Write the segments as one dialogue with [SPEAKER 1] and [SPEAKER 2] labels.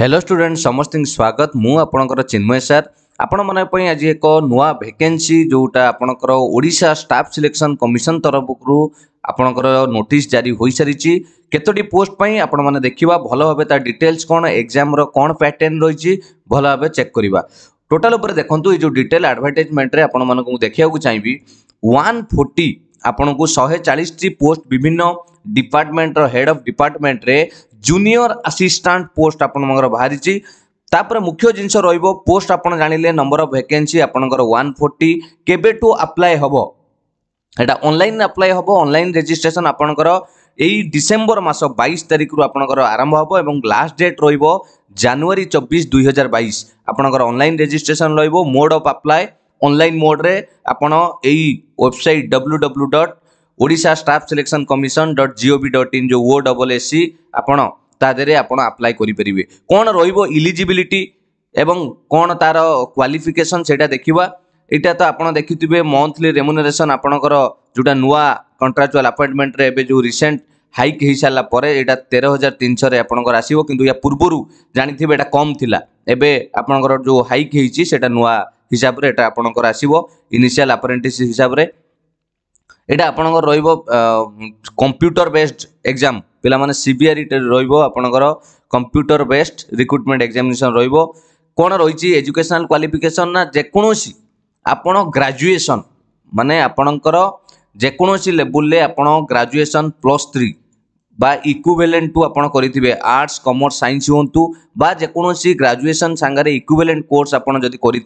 [SPEAKER 1] hello student ସମସ୍ତଙ୍କୁ ସ୍ୱାଗତ ମୁଁ ଆପଣଙ୍କର ଚିନ୍ମୟ ସାର୍ ଆପଣମାନଙ୍କ ପାଇଁ ଆଜି ଏକ ନୂଆ ଭେକେନ୍ସି ଯେଉଁଟା ଆପଣଙ୍କର ଓଡ଼ିଶା ଷ୍ଟାଫ୍ ସିଲେକ୍ସନ୍ କମିଶନ ତରଫରୁ ଆପଣଙ୍କର ନୋଟିସ୍ ଜାରି ହୋଇସାରିଛି କେତୋଟି ପୋଷ୍ଟ ପାଇଁ ଆପଣମାନେ ଦେଖିବା ଭଲ ଭାବେ ତା ଡିଟେଲ୍ସ କ'ଣ ଏକ୍ଜାମ୍ର କ'ଣ ପ୍ୟାଟର୍ନ ରହିଛି ଭଲ ଭାବେ ଚେକ୍ କରିବା ଟୋଟାଲ୍ ଉପରେ ଦେଖନ୍ତୁ ଏଇ ଯେଉଁ ଡିଟେଲ୍ ଆଡ଼ଭାର୍ଟାଇଜମେଣ୍ଟରେ ଆପଣମାନଙ୍କୁ ମୁଁ ଦେଖିବାକୁ ଚାହିଁବି ୱାନ୍ ଫୋର୍ଟି ଆପଣଙ୍କୁ ଶହେ ଚାଳିଶଟି ପୋଷ୍ଟ ବିଭିନ୍ନ ଡିପାର୍ଟମେଣ୍ଟର ହେଡ୍ ଅଫ୍ ଡିପାର୍ଟମେଣ୍ଟରେ ଜୁନିୟର ଆସିଷ୍ଟାଣ୍ଟ ପୋଷ୍ଟ ଆପଣଙ୍କର ବାହାରିଛି ତାପରେ ମୁଖ୍ୟ ଜିନିଷ ରହିବ ପୋଷ୍ଟ ଆପଣ ଜାଣିଲେ ନମ୍ବର ଅଫ୍ ଭେକେନ୍ସି ଆପଣଙ୍କର ୱାନ୍ ଫୋର୍ଟି କେବେଠୁ ଆପ୍ଲାଏ ହେବ এটা অনলাইন আপ্লাই হব অনলাইন রেজিষ্ট্রেসন আপনার এই ডিসেম্বর মাস বাইশ তারিখর আপনার আরম্ভ হব এবং লাস্ট ডেট রহব জানুয়ারি চব্বিশ দুই হাজার বাইশ আপনার অনলাইন রেজিষ্ট্রেসন রহব মোড অফ আপ্লাই অনলাইন মোড্রে আপনার এই website W W dot Odisha staff selection commission dot gov dot in ଯେଉଁ ଓ ଡବଲ୍ ଏସ୍ ସି ଆପଣ ତା ଦେହରେ ଆପଣ ଆପ୍ଲାଏ କରିପାରିବେ କ'ଣ ରହିବ ଇଲିଜିବିଲିଟି ଏବଂ କ'ଣ ତାର କ୍ୱାଲିଫିକେସନ୍ ସେଇଟା ଦେଖିବା ଏଇଟା ତ ଆପଣ ଦେଖିଥିବେ ମନ୍ଥଲି ରେମୁନେରେସନ୍ ଆପଣଙ୍କର ଯେଉଁଟା ନୂଆ କଣ୍ଟ୍ରାକ୍ଚୁଆଲ୍ ଆପଏଣ୍ଟମେଣ୍ଟରେ ଏବେ ଯେଉଁ ରିସେଣ୍ଟ ହାଇକ୍ ହୋଇସାରିଲା ପରେ ଏଇଟା ତେର ହଜାର ତିନିଶହରେ ଆପଣଙ୍କର ଆସିବ କିନ୍ତୁ ଏହା ପୂର୍ବରୁ ଜାଣିଥିବେ ଏଇଟା କମ୍ ଥିଲା ଏବେ ଆପଣଙ୍କର ଯେଉଁ ହାଇକ୍ ହେଇଛି ସେଇଟା ନୂଆ ହିସାବରେ ଏଇଟା ଆପଣଙ୍କର ଆସିବ ଇନିସିଆଲ୍ ଆପରେଣ୍ଟିସ୍ ହିସାବରେ এটা আপনার রহব কম্পুটর বেসড এক্সাম পিলা মানে সিবিআই রহব আপনার কম্পুটর বেসড রিক্রুটমেন্ট এক্সামিনেসন রহব কোণ রয়েছে এজুকেশনাল কোয়ালিফিকেসন না যেকোনসি আপনার গ্রাজুয়েসন মানে আপনার যেকোনসি লেভেলে আপনার গ্রাজুয়েসন প্লস থ্রি বা ইকুভেলেন্ট টু আপনার করে আর্টস কমর্স সাইন্স হুঁতু বা যেকোনসি গ্রাজুয়েসন সাংরে ইকুভেলেন্ট কোর্স আপনার যদি করে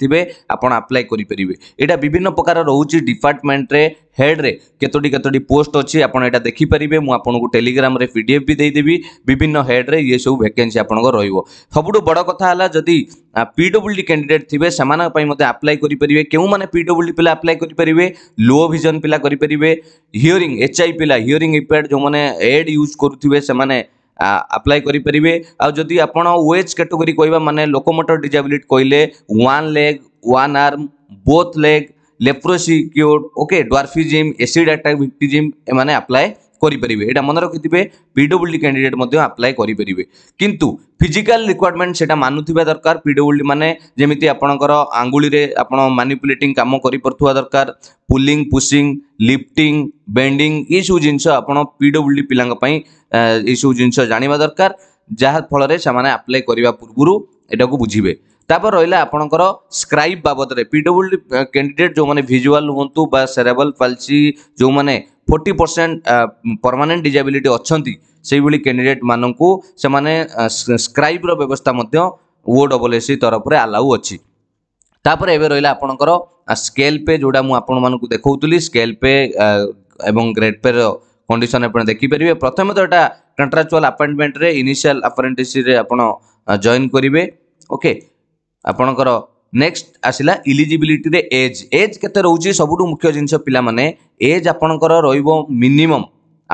[SPEAKER 1] আপনার আপ্লাই করে পেবে এটা বিভিন্ন প্রকার রয়েছে ডিপার্টমেন্টরে হেড্রে কতটি কতটি পোস্ট অছি আপনার এটা দেখিপারে মু আপনার টেলিগ্রামে পিডিএফ বি দেইদেবি বিভিন্ন হেড্রে ইয়ে সব ভ্যাকেন্সি আপনার রহব সবুঠু বড় কথা হল যদি পিডব্লুডি ক্যান্ডিডেট থিবে সেমানপাই মধ্যে আপ্লাই করে কেউ মানে পিডব্লুডি পিলা আপ্লাই করে লো ভিজন পিলা করে হিয়রিং এচআই পিলা হিয়রিং ইম্প্যাক্ট যে এড ইউজ ୟୁଜ୍ କରୁଥିବେ ସେମାନେ ଆପ୍ଲାଏ କରିପାରିବେ ଆଉ ଯଦି ଆପଣ ୱେଜ୍ କାଟେଗୋରୀ କହିବା ମାନେ ଲୋକମୋଟର ଡିଜାବିଲିଟି କହିଲେ one leg one arm both leg leprosy cured okay dwarfism acid attack victims ଏମାନେ ଆପ୍ଲାଏ କରିପାରିବେ ଏଇଟା ମନେ ରଖିଥିବେ ପିଡବ୍ଲ୍ୟୁଡି କ୍ୟାଣ୍ଡିଡେଟ୍ ମଧ୍ୟ ଆପ୍ଲାଏ କରିପାରିବେ କିନ୍ତୁ ଫିଜିକାଲ ରିକ୍ୱାରମେଣ୍ଟ ସେଇଟା ମାନୁଥିବା ଦରକାର ପିଡବ୍ଲ୍ୟୁଡି ମାନେ ଯେମିତି ଆପଣଙ୍କର ଆଙ୍ଗୁଳିରେ ଆପଣ ମାନିପୁଲେଟିଂ କାମ କରିପାରୁଥିବା ଦରକାର ପୁଲିଂ ପୁସିଂ ଲିଫ୍ଟିଂ ବେଣ୍ଡିଂ ଏସବୁ ଜିନିଷ ଆପଣ ପିଡବ୍ଲ୍ୟୁଡି ପିଲାଙ୍କ ପାଇଁ ଏସବୁ ଜିନିଷ ଜାଣିବା ଦରକାର ଯାହାଫଳରେ ସେମାନେ ଆପ୍ଲାଏ କରିବା ପୂର୍ବରୁ ଏଟାକୁ ବୁଝିବେ তারপর রহলা আপনার স্ক্রাইব বাবদরে পিডব্লুডি ক্যান্ডিডেট যে ভিজুয়াল হুঁতু বা সেরেবল পালসি যে ফোর্টি পরসেন্ট পরমানেন্ট ডিজাবিলিটি অনেক সেইভাবে ক্যাডিডেট মানুষ সে স্ক্রাইব্র ব্যবস্থা ও ডবল এসি তরফের আলাউ অপরে এবার রহলা আপনার স্কেল পে যেটা মু আপন মানুষ দেখি স্কেল পে এবং গ্রেড পে কন্ডিশন আপনার দেখিপারে প্রথমে তো এটা কন্ট্রাকচুয়াল আপয়েন্টমেন্টরে ইনিশিয়াল আপরেন্টিসিরে আপনার জয়েন করবে ওকে ଆପଣଙ୍କର ନେକ୍ସଟ ଆସିଲା ଇଲିଜିବିଲିଟିରେ ଏଜ୍ ଏଜ୍ କେତେ ରହୁଛି ସବୁଠୁ ମୁଖ୍ୟ ଜିନିଷ ପିଲାମାନେ ଏଜ୍ ଆପଣଙ୍କର ରହିବ ମିନିମମ୍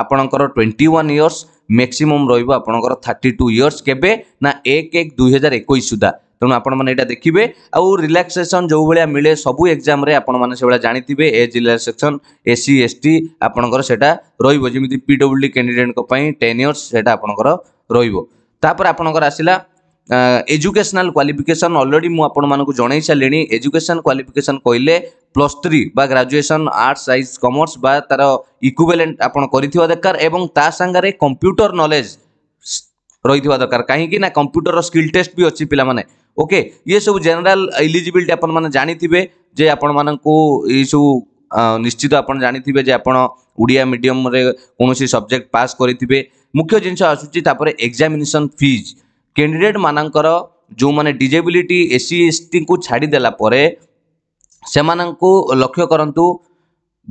[SPEAKER 1] ଆପଣଙ୍କର ଟ୍ୱେଣ୍ଟି ୱାନ୍ ଇୟର୍ସ ମ୍ୟାକ୍ସିମମ୍ ରହିବ ଆପଣଙ୍କର ଥାର୍ଟି ଟୁ ଇୟର୍ସ କେବେ ନା ଏକ ଏକ ଦୁଇହଜାର ଏକୋଇଶ ସୁଦ୍ଧା ତେଣୁ ଆପଣମାନେ ଏଇଟା ଦେଖିବେ ଆଉ ରିଲାକ୍ସେସନ୍ ଯେଉଁଭଳିଆ ମିଳେ ସବୁ ଏକ୍ଜାମ୍ରେ ଆପଣମାନେ ସେଭଳିଆ ଜାଣିଥିବେ age relaxation S C S T ଆପଣଙ୍କର ସେଇଟା ରହିବ ଯେମିତି ପି ଡବ୍ଲ୍ୟୁ ଡି କ୍ୟାଣ୍ଡିଡେଟ୍ଙ୍କ ପାଇଁ ଟେନ୍ ଇୟର୍ସ ସେଇଟା ଆପଣଙ୍କର ରହିବ ତାପରେ ଆପଣଙ୍କର ଆସିଲା এজুকেশনাল କ୍ୱାଲିଫିକେସନ୍ ଅଲରେଡ଼ି ମୁଁ ଆପଣମାନଙ୍କୁ ଜଣାଇ ସାରିଲିଣି ଏଜୁକେଶନ୍ କ୍ୱାଲିଫିକେସନ୍ କହିଲେ ପ୍ଲସ୍ ଥ୍ରୀ ବା ଗ୍ରାଜୁଏସନ୍ ଆର୍ଟ୍ସ ସାଇନ୍ସ କମର୍ସ ବା ତା'ର ଇକ୍ୱିଭେଲେଣ୍ଟ ଆପଣ କରିଥିବା ଦରକାର ଏବଂ ତା ସାଙ୍ଗରେ କମ୍ପ୍ୟୁଟର ନଲେଜ ରହିଥିବା ଦରକାର କାହିଁକି ନା କମ୍ପ୍ୟୁଟରର ସ୍କିଲ୍ ଟେଷ୍ଟ ବି ଅଛି ପିଲାମାନେ ଓକେ ଇଏ ସବୁ ଜେନେରାଲ ଇଲିଜିବିଲିଟି ଆପଣମାନେ ଜାଣିଥିବେ ଯେ ଆପଣମାନଙ୍କୁ ଏଇସବୁ ନିଶ୍ଚିତ ଆପଣ ଜାଣିଥିବେ ଯେ ଆପଣ ଓଡ଼ିଆ ମିଡ଼ିୟମରେ କୌଣସି ସବଜେକ୍ଟ ପାସ୍ କରିଥିବେ ମୁଖ୍ୟ ଜିନିଷ ଆସୁଛି ତାପରେ ଏକ୍ଜାମିନେସନ୍ ଫିଜ୍ କ୍ୟାଣ୍ଡିଡେଟ୍ମାନଙ୍କର ଯେଉଁମାନେ ଡିଜେବିଲିଟି ଏସ୍ ସି ଏସ୍ଟିଙ୍କୁ ଛାଡ଼ିଦେଲା ପରେ ସେମାନଙ୍କୁ ଲକ୍ଷ୍ୟ କରନ୍ତୁ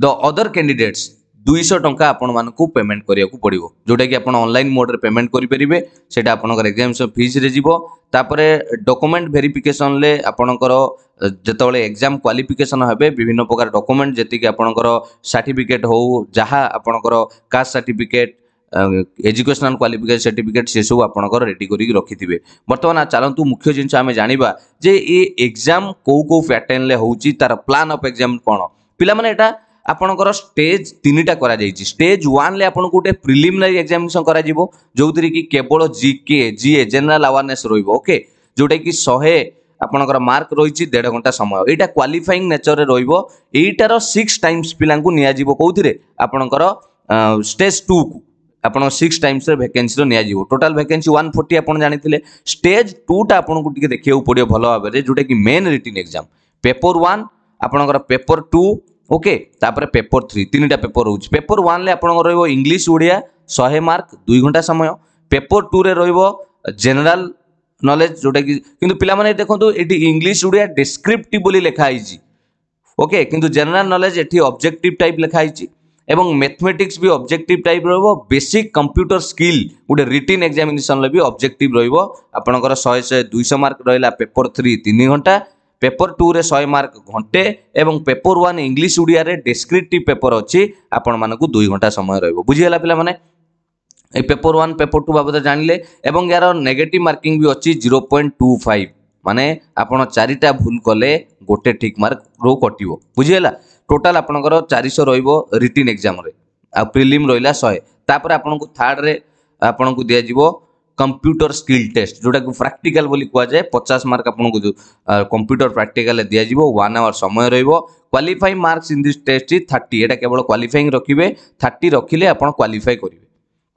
[SPEAKER 1] ଦ ଅଦର କ୍ୟାଣ୍ଡିଡେଟ୍ସ ଦୁଇଶହ ଟଙ୍କା ଆପଣମାନଙ୍କୁ ପେମେଣ୍ଟ କରିବାକୁ ପଡ଼ିବ ଯେଉଁଟାକି ଆପଣ ଅନଲାଇନ୍ ମୋଡ଼ରେ ପେମେଣ୍ଟ କରିପାରିବେ ସେଇଟା ଆପଣଙ୍କର ଏକ୍ଜାମିନେସନ୍ ଫିଜ୍ରେ ଯିବ ତାପରେ ଡକୁମେଣ୍ଟ ଭେରିଫିକେସନ୍ରେ ଆପଣଙ୍କର ଯେତେବେଳେ ଏକ୍ଜାମ୍ କ୍ୱାଲିଫିକେସନ୍ ହେବେ ବିଭିନ୍ନ ପ୍ରକାର ଡକୁମେଣ୍ଟ ଯେତିକି ଆପଣଙ୍କର ସାର୍ଟିଫିକେଟ୍ ହେଉ ଯାହା ଆପଣଙ୍କର caste certificate educational qualification certificate ସେସବୁ ଆପଣଙ୍କର ରେଡ଼ି କରିକି ରଖିଥିବେ ବର୍ତ୍ତମାନ ଚାଲନ୍ତୁ ମୁଖ୍ୟ ଜିନିଷ ଆମେ ଜାଣିବା ଯେ ଏ ଏକ୍ଜାମ୍ କେଉଁ କେଉଁ ପ୍ୟାଟର୍ନରେ ହେଉଛି ତାର ପ୍ଲାନ୍ ଅଫ୍ ଏକ୍ଜାମ୍ କ'ଣ ପିଲାମାନେ ଏଇଟା ଆପଣଙ୍କର ଷ୍ଟେଜ୍ ତିନିଟା କରାଯାଇଛି ଷ୍ଟେଜ୍ ୱାନ୍ରେ ଆପଣଙ୍କୁ ଗୋଟେ ପ୍ରିଲିମିନାରୀ ଏକ୍ଜାମିନେସନ୍ କରାଯିବ ଯେଉଁଥିରେ କି କେବଳ ଜି କେ ଜିଏ ଜେନେରାଲ୍ ଆୱାରନେସ୍ ରହିବ ଓକେ ଯେଉଁଟାକି ଶହେ ଆପଣଙ୍କର ମାର୍କ ରହିଛି ଦେଢ଼ ଘଣ୍ଟା ସମୟ ଏଇଟା କ୍ୱାଲିଫାଇଂ ନେଚରରେ ରହିବ ଏଇଟାର ସିକ୍ସ ଟାଇମ୍ସ ପିଲାଙ୍କୁ ନିଆଯିବ କେଉଁଥିରେ ଆପଣଙ୍କର ଷ୍ଟେଜ୍ ଟୁକୁ ଆପଣ ସିକ୍ସ ଟାଇମ୍ସରେ ଭ୍ୟାକେନ୍ସିର ନିଆଯିବ ଟୋଟାଲ୍ ଭ୍ୟାକେନ୍ସି ୱାନ୍ ଫୋର୍ଟି ଆପଣ ଜାଣିଥିଲେ ଷ୍ଟେଜ୍ ଟୁଟା ଆପଣଙ୍କୁ ଟିକେ ଦେଖିବାକୁ ପଡ଼ିବ ଭଲ ଭାବରେ ଯେଉଁଟାକି main written exam paper one ଆପଣଙ୍କର ପେପର ଟୁ ଓକେ ତାପରେ ପେପର ଥ୍ରୀ ତିନିଟା ପେପର ରହୁଛି ପେପର ୱାନ୍ରେ ଆପଣଙ୍କର ରହିବ ଇଂଲିଶ ଓଡ଼ିଆ ଶହେ ମାର୍କ ଦୁଇ ଘଣ୍ଟା ସମୟ ପେପର ଟୁରେ ରହିବ ଜେନେରାଲ ନଲେଜ ଯେଉଁଟାକି କିନ୍ତୁ ପିଲାମାନେ ଦେଖନ୍ତୁ ଏଠି ଇଂଲିଶ ଓଡ଼ିଆ ଡେସ୍କ୍ରିପ୍ଟିଭ୍ ବୋଲି ଲେଖା ହେଇଛି ଓକେ କିନ୍ତୁ ଜେନେରାଲ ନଲେଜ ଏଠି ଅବଜେକ୍ଟିଭ୍ ଟାଇପ୍ ଲେଖା ହେଇଛି ଏବଂ ମେଥମେଟିକ୍ସ ବି ଅବଜେକ୍ଟିଭ୍ ଟାଇପ୍ ରହିବ ବେସିକ୍ କମ୍ପ୍ୟୁଟର ସ୍କିଲ୍ ଗୋଟେ ରିଟିନ୍ ଏକ୍ଜାମିନେସନ୍ରେ ବି ଅବଜେକ୍ଟିଭ୍ ରହିବ ଆପଣଙ୍କର ଶହେ ଶହେ ଦୁଇଶହ ମାର୍କ ରହିଲା ପେପର୍ ଥ୍ରୀ ତିନି ଘଣ୍ଟା ପେପର୍ ଟୁରେ ଶହେ ମାର୍କ ଘଣ୍ଟେ ଏବଂ ପେପର୍ ୱାନ୍ ଇଂଲିଶ ଓଡ଼ିଆରେ ଡେସ୍କ୍ରିପ୍ଟିଭ୍ ପେପର୍ ଅଛି ଆପଣମାନଙ୍କୁ ଦୁଇ ଘଣ୍ଟା ସମୟ ରହିବ ବୁଝିଗଲା ପିଲାମାନେ এই পেপর ওয়ান পেপর টু বাবদ জাঁলে এবং ইয়ার নেগেটিভ মার্কিং বি অছি জিরো পয়েন্ট টু ফাইভ মানে আপনার চারিটা ভুল কলে গোটে ঠিক মার্ক রু কটিব বুঝিগলা ଟୋଟାଲ ଆପଣଙ୍କର ଚାରିଶହ ରହିବ ରିଟିନ୍ ଏକ୍ଜାମ୍ରେ ଆଉ ପ୍ରିଲିମ୍ ରହିଲା ଶହେ ତାପରେ ଆପଣଙ୍କୁ ଥାର୍ଡ଼ରେ ଆପଣଙ୍କୁ ଦିଆଯିବ କମ୍ପ୍ୟୁଟର ସ୍କିଲ୍ ଟେଷ୍ଟ ଯେଉଁଟାକୁ ପ୍ରାକ୍ଟିକାଲ ବୋଲି କୁହାଯାଏ ପଚାଶ ମାର୍କ ଆପଣଙ୍କୁ ଯେଉଁ କମ୍ପ୍ୟୁଟର ପ୍ରାକ୍ଟିକାଲରେ ଦିଆଯିବ ୱାନ୍ ଆୱାର ସମୟ ରହିବ qualify marks in this test is thirty ଏଇଟା କେବଳ କ୍ୱାଲିଫାଇଂ ରଖିବେ ଥାର୍ଟି ରଖିଲେ ଆପଣ କ୍ୱାଲିଫାଇ କରିବେ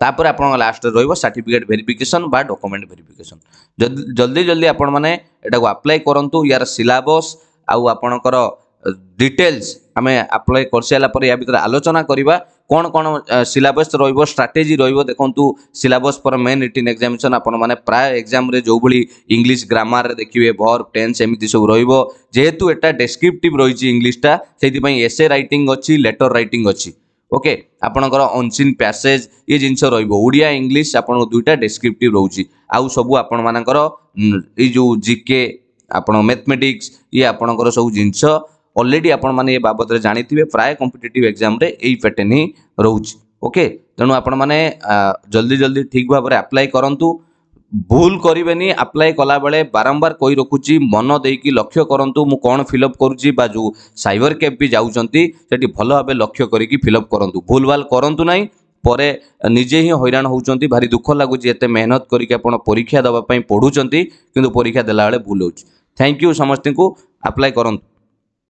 [SPEAKER 1] ତାପରେ ଆପଣଙ୍କ ଲାଷ୍ଟରେ ରହିବ ସାର୍ଟିଫିକେଟ୍ ଭେରିଫିକେସନ୍ ବା ଡକୁମେଣ୍ଟ ଭେରିଫିକେସନ୍ ଯଦି ଜଲ୍ଦି ଜଲ୍ଦି ଆପଣମାନେ ଏଟାକୁ ଆପ୍ଲାଏ କରନ୍ତୁ ୟାର ସିଲାବସ୍ ଆଉ ଆପଣଙ୍କର ଡିଟେଲ୍ସ আমি আପ୍ଲାଏ କରିସାରିଲା ପରେ ୟା ଭିତରେ ଆଲୋଚନା କରିବା କ'ଣ କ'ଣ ସିଲାବସ୍ ରହିବ ଷ୍ଟ୍ରାଟେଜି ରହିବ ଦେଖନ୍ତୁ syllabus for main written examination ଆପଣମାନେ ପ୍ରାୟ ଏକ୍ଜାମ୍ରେ ଯେଉଁଭଳି ଇଂଲିଶ ଗ୍ରାମାରରେ ଦେଖିବେ ଭର୍ ଟେନ୍ସ ଏମିତି ସବୁ ରହିବ ଯେହେତୁ ଏଟା ଡେସ୍କ୍ରିପ୍ଟିଭ୍ ରହିଛି ଇଂଲିଶଟା ସେଇଥିପାଇଁ ଏସେ ରାଇଟିଂ ଅଛି ଲେଟର୍ ରାଇଟିଂ ଅଛି ଓକେ ଆପଣଙ୍କର ଅନସିନ୍ ପ୍ୟାସେଜ୍ ଇଏ ଜିନିଷ ରହିବ ଓଡ଼ିଆ ଇଂଲିଶ ଆପଣଙ୍କ ଦୁଇଟା ଡେସ୍କ୍ରିପ୍ଟିଭ୍ ରହୁଛି ଆଉ ସବୁ ଆପଣମାନଙ୍କର ଏଇ ଯେଉଁ ଜିକେ ଆପଣ ମ୍ୟାଥମେଟିକ୍ସ ଇଏ ଆପଣଙ୍କର ସବୁ ଜିନିଷ অলরেडी ଆପଣମାନେ ଏ ବାବଦରେ ଜାଣିଥିବେ ପ୍ରାୟ କମ୍ପିଟେଟିଭ୍ ଏକ୍ଜାମ୍ରେ ଏଇ ପ୍ୟାଟର୍ନ ହିଁ ରହୁଛି ଓକେ ତେଣୁ ଆପଣମାନେ ଜଲ୍ଦି ଜଲ୍ଦି ଠିକ୍ ଭାବରେ ଆପ୍ଲାଏ କରନ୍ତୁ ଭୁଲ କରିବେନି ଆପ୍ଲାଏ କଲାବେଳେ ବାରମ୍ବାର କହି ରଖୁଛି ମନ ଦେଇକି ଲକ୍ଷ୍ୟ କରନ୍ତୁ ମୁଁ କ'ଣ ଫିଲଅପ୍ କରୁଛି ବା ଯେଉଁ ସାଇବର କ୍ୟାବ୍ ବି ଯାଉଛନ୍ତି ସେଠି ଭଲ ଭାବେ ଲକ୍ଷ୍ୟ କରିକି ଫିଲଅପ୍ କରନ୍ତୁ ଭୁଲ ଭାଲ କରନ୍ତୁ ନାହିଁ ପରେ ନିଜେ ହିଁ ହଇରାଣ ହେଉଛନ୍ତି ଭାରି ଦୁଃଖ ଲାଗୁଛି ଏତେ ମେହନତ କରିକି ଆପଣ ପରୀକ୍ଷା ଦେବା ପାଇଁ ପଢ଼ୁଛନ୍ତି କିନ୍ତୁ ପରୀକ୍ଷା ଦେଲାବେଳେ ଭୁଲ ହେଉଛି ଥ୍ୟାଙ୍କ ୟୁ ସମସ୍ତଙ୍କୁ ଆପ୍ଲାଏ କରନ୍ତୁ